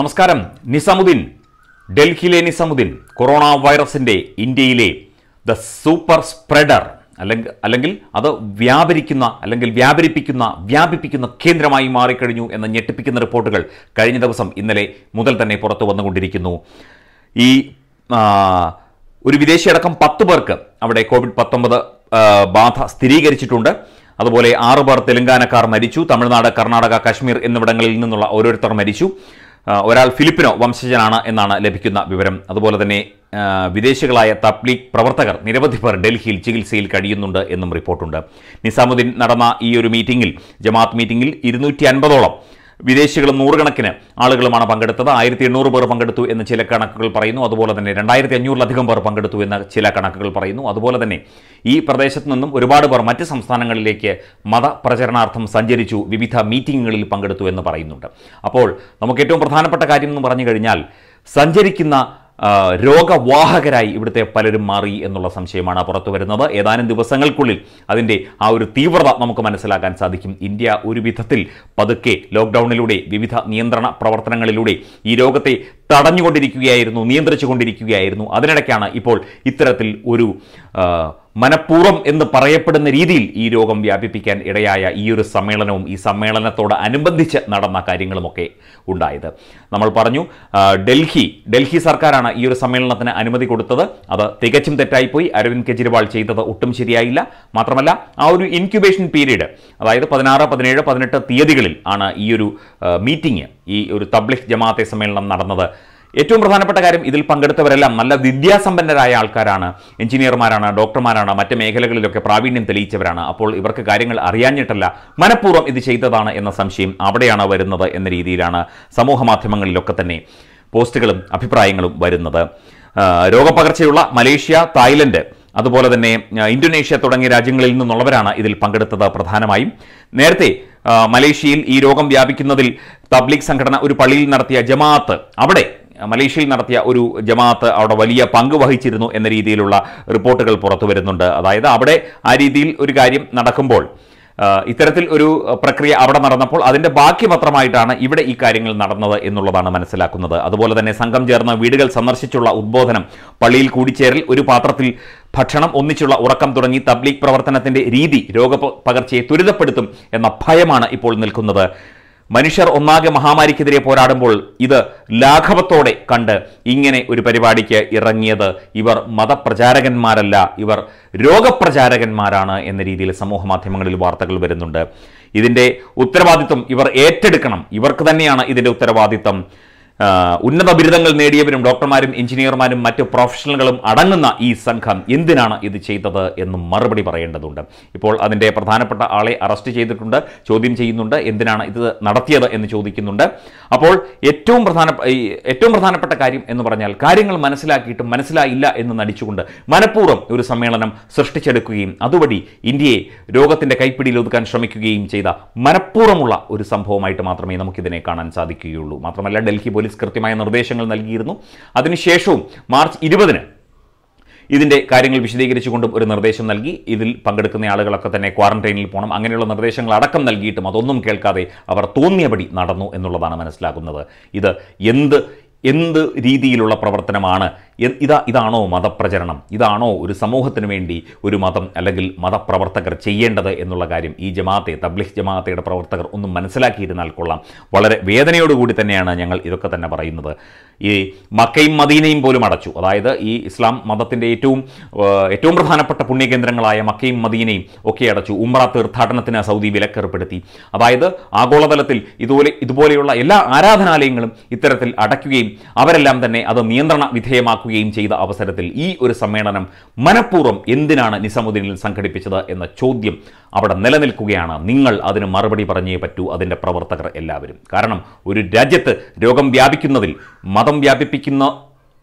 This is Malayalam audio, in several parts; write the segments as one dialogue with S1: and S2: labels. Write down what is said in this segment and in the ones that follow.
S1: നമസ്കാരം നിസാമുദ്ദീൻ ഡൽഹിയിലെ നിസാമുദ്ദീൻ കൊറോണ വൈറസിൻ്റെ ഇന്ത്യയിലെ ദ സൂപ്പർ സ്പ്രെഡർ അല്ലെങ്കിൽ അല്ലെങ്കിൽ അത് വ്യാപരിക്കുന്ന അല്ലെങ്കിൽ വ്യാപരിപ്പിക്കുന്ന വ്യാപിപ്പിക്കുന്ന കേന്ദ്രമായി മാറിക്കഴിഞ്ഞു എന്ന ഞെട്ടിപ്പിക്കുന്ന റിപ്പോർട്ടുകൾ കഴിഞ്ഞ ദിവസം ഇന്നലെ മുതൽ തന്നെ പുറത്തു വന്നുകൊണ്ടിരിക്കുന്നു ഈ ഒരു വിദേശിയടക്കം പത്ത് പേർക്ക് അവിടെ കോവിഡ് പത്തൊമ്പത് ബാധ സ്ഥിരീകരിച്ചിട്ടുണ്ട് അതുപോലെ ആറ് പേർ തെലങ്കാനക്കാർ മരിച്ചു തമിഴ്നാട് കർണാടക കാശ്മീർ എന്നിവിടങ്ങളിൽ നിന്നുള്ള ഓരോരുത്തർ മരിച്ചു ഒരാൾ ഫിലിപ്പിനോ വംശജനാണ് എന്നാണ് ലഭിക്കുന്ന വിവരം അതുപോലെ തന്നെ വിദേശികളായ തബ്ലീഗ് പ്രവർത്തകർ നിരവധി പേർ ഡൽഹിയിൽ ചികിത്സയിൽ കഴിയുന്നുണ്ട് എന്നും റിപ്പോർട്ടുണ്ട് നിസാമുദ്ദീൻ നടന്ന ഈ ഒരു മീറ്റിംഗിൽ ജമാഅത്ത് മീറ്റിംഗിൽ ഇരുന്നൂറ്റി അൻപതോളം വിദേശികളും നൂറുകണക്കിന് ആളുകളുമാണ് പങ്കെടുത്തത് ആയിരത്തി എണ്ണൂറ് പേർ പങ്കെടുത്തു എന്ന് ചില കണക്കുകൾ പറയുന്നു അതുപോലെ തന്നെ രണ്ടായിരത്തി അഞ്ഞൂറിലധികം പേർ പങ്കെടുത്തു എന്ന് ചില കണക്കുകൾ പറയുന്നു അതുപോലെ തന്നെ ഈ പ്രദേശത്ത് നിന്നും ഒരുപാട് പേർ മറ്റ് സംസ്ഥാനങ്ങളിലേക്ക് മതപ്രചരണാർത്ഥം സഞ്ചരിച്ചു വിവിധ മീറ്റിങ്ങുകളിൽ പങ്കെടുത്തു എന്ന് പറയുന്നുണ്ട് അപ്പോൾ നമുക്ക് ഏറ്റവും പ്രധാനപ്പെട്ട കാര്യം എന്ന് പറഞ്ഞു കഴിഞ്ഞാൽ സഞ്ചരിക്കുന്ന രോഗവാഹകരായി ഇവിടുത്തെ പലരും മാറി എന്നുള്ള സംശയമാണ് പുറത്തു വരുന്നത് ഏതാനും ദിവസങ്ങൾക്കുള്ളിൽ അതിൻ്റെ ആ ഒരു തീവ്രത നമുക്ക് മനസ്സിലാക്കാൻ സാധിക്കും ഇന്ത്യ ഒരു വിധത്തിൽ പതുക്കെ ലോക്ക്ഡൗണിലൂടെ വിവിധ നിയന്ത്രണ പ്രവർത്തനങ്ങളിലൂടെ ഈ രോഗത്തെ തടഞ്ഞുകൊണ്ടിരിക്കുകയായിരുന്നു നിയന്ത്രിച്ചു കൊണ്ടിരിക്കുകയായിരുന്നു അതിനിടയ്ക്കാണ് ഇപ്പോൾ ഇത്തരത്തിൽ ഒരു മനഃപൂർവ്വം എന്ന് പറയപ്പെടുന്ന രീതിയിൽ ഈ രോഗം വ്യാപിപ്പിക്കാൻ ഇടയായ ഈ ഒരു സമ്മേളനവും ഈ സമ്മേളനത്തോട് അനുബന്ധിച്ച് നടന്ന കാര്യങ്ങളുമൊക്കെ ഉണ്ടായത് നമ്മൾ പറഞ്ഞു ഡൽഹി ഡൽഹി സർക്കാരാണ് ഈ ഒരു സമ്മേളനത്തിന് അനുമതി കൊടുത്തത് അത് തികച്ചും തെറ്റായിപ്പോയി അരവിന്ദ് കെജ്രിവാൾ ചെയ്തത് ഒട്ടും ശരിയായില്ല മാത്രമല്ല ആ ഒരു ഇൻക്യുബേഷൻ പീരീഡ് അതായത് പതിനാറ് പതിനേഴ് പതിനെട്ട് തീയതികളിൽ ആണ് ഈ ഒരു മീറ്റിംഗ് ഈ ഒരു തബ്ലിഖ് ജമാഅത്തെ സമ്മേളനം നടന്നത് ഏറ്റവും പ്രധാനപ്പെട്ട കാര്യം ഇതിൽ പങ്കെടുത്തവരെല്ലാം നല്ല വിദ്യാസമ്പന്നരായ ആൾക്കാരാണ് എഞ്ചിനീയർമാരാണ് ഡോക്ടർമാരാണ് മറ്റ് മേഖലകളിലൊക്കെ പ്രാവീണ്യം തെളിയിച്ചവരാണ് അപ്പോൾ ഇവർക്ക് കാര്യങ്ങൾ അറിയാഞ്ഞിട്ടല്ല മനഃപൂർവ്വം ഇത് ചെയ്തതാണ് എന്ന സംശയം അവിടെയാണ് വരുന്നത് എന്ന രീതിയിലാണ് സമൂഹ മാധ്യമങ്ങളിലൊക്കെ തന്നെ പോസ്റ്റുകളും അഭിപ്രായങ്ങളും വരുന്നത് രോഗപകർച്ചയുള്ള മലേഷ്യ തായ്ലൻഡ് അതുപോലെ തന്നെ ഇന്തോനേഷ്യ തുടങ്ങിയ രാജ്യങ്ങളിൽ നിന്നുള്ളവരാണ് ഇതിൽ പങ്കെടുത്തത് പ്രധാനമായും നേരത്തെ മലേഷ്യയിൽ ഈ രോഗം വ്യാപിക്കുന്നതിൽ പബ്ലിക് സംഘടന ഒരു പള്ളിയിൽ നടത്തിയ ജമാഅത്ത് അവിടെ മലേഷ്യയിൽ നടത്തിയ ഒരു ജമാഅത്ത് അവിടെ വലിയ പങ്ക് വഹിച്ചിരുന്നു എന്ന രീതിയിലുള്ള റിപ്പോർട്ടുകൾ പുറത്തു വരുന്നുണ്ട് അതായത് അവിടെ ആ രീതിയിൽ ഒരു കാര്യം നടക്കുമ്പോൾ ഇത്തരത്തിൽ ഒരു പ്രക്രിയ അവിടെ നടന്നപ്പോൾ അതിൻ്റെ ബാക്കി പത്രമായിട്ടാണ് ഇവിടെ ഈ കാര്യങ്ങൾ നടന്നത് എന്നുള്ളതാണ് മനസ്സിലാക്കുന്നത് അതുപോലെ തന്നെ സംഘം ചേർന്ന വീടുകൾ സന്ദർശിച്ചുള്ള ഉദ്ബോധനം പള്ളിയിൽ കൂടിച്ചേരൽ ഒരു പാത്രത്തിൽ ഭക്ഷണം ഒന്നിച്ചുള്ള ഉറക്കം തുടങ്ങി തബ്ലീഗ് പ്രവർത്തനത്തിൻ്റെ രീതി രോഗപകർച്ചയെ ത്വരിതപ്പെടുത്തും എന്ന ഭയമാണ് ഇപ്പോൾ നിൽക്കുന്നത് മനുഷ്യർ ഒന്നാകെ മഹാമാരിക്കെതിരെ പോരാടുമ്പോൾ ഇത് ലാഘവത്തോടെ കണ്ട് ഇങ്ങനെ ഒരു പരിപാടിക്ക് ഇറങ്ങിയത് ഇവർ മതപ്രചാരകന്മാരല്ല ഇവർ രോഗപ്രചാരകന്മാരാണ് എന്ന രീതിയിൽ സമൂഹ മാധ്യമങ്ങളിൽ വാർത്തകൾ വരുന്നുണ്ട് ഇതിൻ്റെ ഉത്തരവാദിത്വം ഇവർ ഏറ്റെടുക്കണം ഇവർക്ക് തന്നെയാണ് ഇതിൻ്റെ ഉത്തരവാദിത്വം ഉന്നത ബിരുദങ്ങൾ നേടിയവരും ഡോക്ടർമാരും എഞ്ചിനീയർമാരും മറ്റ് പ്രൊഫഷണലുകളും അടങ്ങുന്ന ഈ സംഘം എന്തിനാണ് ഇത് ചെയ്തത് എന്നും മറുപടി പറയേണ്ടതുണ്ട് ഇപ്പോൾ അതിൻ്റെ പ്രധാനപ്പെട്ട ആളെ അറസ്റ്റ് ചെയ്തിട്ടുണ്ട് ചോദ്യം ചെയ്യുന്നുണ്ട് എന്തിനാണ് ഇത് നടത്തിയത് എന്ന് ചോദിക്കുന്നുണ്ട് അപ്പോൾ ഏറ്റവും പ്രധാന ഏറ്റവും പ്രധാനപ്പെട്ട കാര്യം എന്ന് പറഞ്ഞാൽ കാര്യങ്ങൾ മനസ്സിലാക്കിയിട്ടും മനസ്സിലായില്ല എന്ന് നടിച്ചുകൊണ്ട് മനഃപൂർവ്വം ഒരു സമ്മേളനം സൃഷ്ടിച്ചെടുക്കുകയും അതുവഴി ഇന്ത്യയെ രോഗത്തിൻ്റെ കൈപ്പിടിയിൽ ഒതുക്കാൻ ശ്രമിക്കുകയും ചെയ്ത മനഃപൂർവ്വമുള്ള ഒരു സംഭവമായിട്ട് മാത്രമേ നമുക്കിതിനെ കാണാൻ സാധിക്കുകയുള്ളൂ മാത്രമല്ല ഡൽഹി പോലീസ് പോലീസ് കൃത്യമായ നിർദ്ദേശങ്ങൾ നൽകിയിരുന്നു അതിനുശേഷവും മാർച്ച് ഇരുപതിന് ഇതിൻ്റെ കാര്യങ്ങൾ വിശദീകരിച്ചുകൊണ്ടും ഒരു നിർദ്ദേശം നൽകി ഇതിൽ പങ്കെടുക്കുന്ന ആളുകളൊക്കെ തന്നെ ക്വാറന്റൈനിൽ പോകണം അങ്ങനെയുള്ള നിർദ്ദേശങ്ങൾ അടക്കം നൽകിയിട്ടും അതൊന്നും കേൾക്കാതെ അവർ തോന്നിയപടി നടന്നു എന്നുള്ളതാണ് മനസ്സിലാക്കുന്നത് ഇത് എന്ത് എന്ത് രീതിയിലുള്ള പ്രവർത്തനമാണ് ഇതാ ഇതാണോ മതപ്രചരണം ഇതാണോ ഒരു സമൂഹത്തിന് വേണ്ടി ഒരു മതം അല്ലെങ്കിൽ മതപ്രവർത്തകർ ചെയ്യേണ്ടത് എന്നുള്ള കാര്യം ഈ ജമാഅത്തെ തബ്ലിഹ് ജമാഅത്തയുടെ പ്രവർത്തകർ ഒന്നും മനസ്സിലാക്കിയിരുന്നാൽ കൊള്ളാം വളരെ വേദനയോടുകൂടി തന്നെയാണ് ഞങ്ങൾ ഇതൊക്കെ തന്നെ പറയുന്നത് ഈ മക്കയും മദീനയും പോലും അടച്ചു അതായത് ഈ ഇസ്ലാം മതത്തിൻ്റെ ഏറ്റവും ഏറ്റവും പ്രധാനപ്പെട്ട പുണ്യകേന്ദ്രങ്ങളായ മക്കയും മദീനയും ഒക്കെ അടച്ചു ഉമ്ര തീർത്ഥാടനത്തിന് സൗദി വിലക്കേർപ്പെടുത്തി അതായത് ആഗോളതലത്തിൽ ഇതുപോലെ ഇതുപോലെയുള്ള എല്ലാ ആരാധനാലയങ്ങളും ഇത്തരത്തിൽ അടയ്ക്കുകയും അവരെല്ലാം തന്നെ അത് നിയന്ത്രണ വിധേയമാക്കുക നടക്കുകയും ചെയ്ത അവസരത്തിൽ ഈ ഒരു സമ്മേളനം മനഃപൂർവ്വം എന്തിനാണ് നിസമുദ്ദീനിൽ സംഘടിപ്പിച്ചത് എന്ന ചോദ്യം അവിടെ നിലനിൽക്കുകയാണ് നിങ്ങൾ അതിന് മറുപടി പറഞ്ഞേ പറ്റൂ അതിൻ്റെ പ്രവർത്തകർ എല്ലാവരും കാരണം ഒരു രാജ്യത്ത് രോഗം വ്യാപിക്കുന്നതിൽ മതം വ്യാപിപ്പിക്കുന്ന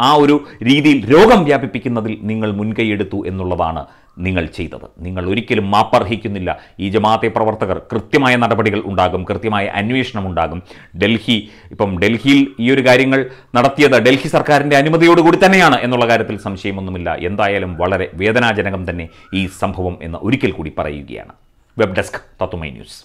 S1: ആ ഒരു രീതിയിൽ രോഗം വ്യാപിപ്പിക്കുന്നതിൽ നിങ്ങൾ മുൻകൈയെടുത്തു എന്നുള്ളതാണ് നിങ്ങൾ ചെയ്തത് നിങ്ങൾ ഒരിക്കലും മാപ്പർഹിക്കുന്നില്ല ഈ ജമാഅത്തെ പ്രവർത്തകർ കൃത്യമായ നടപടികൾ ഉണ്ടാകും കൃത്യമായ അന്വേഷണം ഉണ്ടാകും ഡൽഹി ഇപ്പം ഡൽഹിയിൽ ഈ ഒരു കാര്യങ്ങൾ നടത്തിയത് ഡൽഹി സർക്കാരിൻ്റെ അനുമതിയോടുകൂടി തന്നെയാണ് എന്നുള്ള കാര്യത്തിൽ സംശയമൊന്നുമില്ല എന്തായാലും വളരെ വേദനാജനകം തന്നെ ഈ സംഭവം എന്ന് ഒരിക്കൽ കൂടി പറയുകയാണ് വെബ് ഡെസ്ക് തത്തുമൈ ന്യൂസ്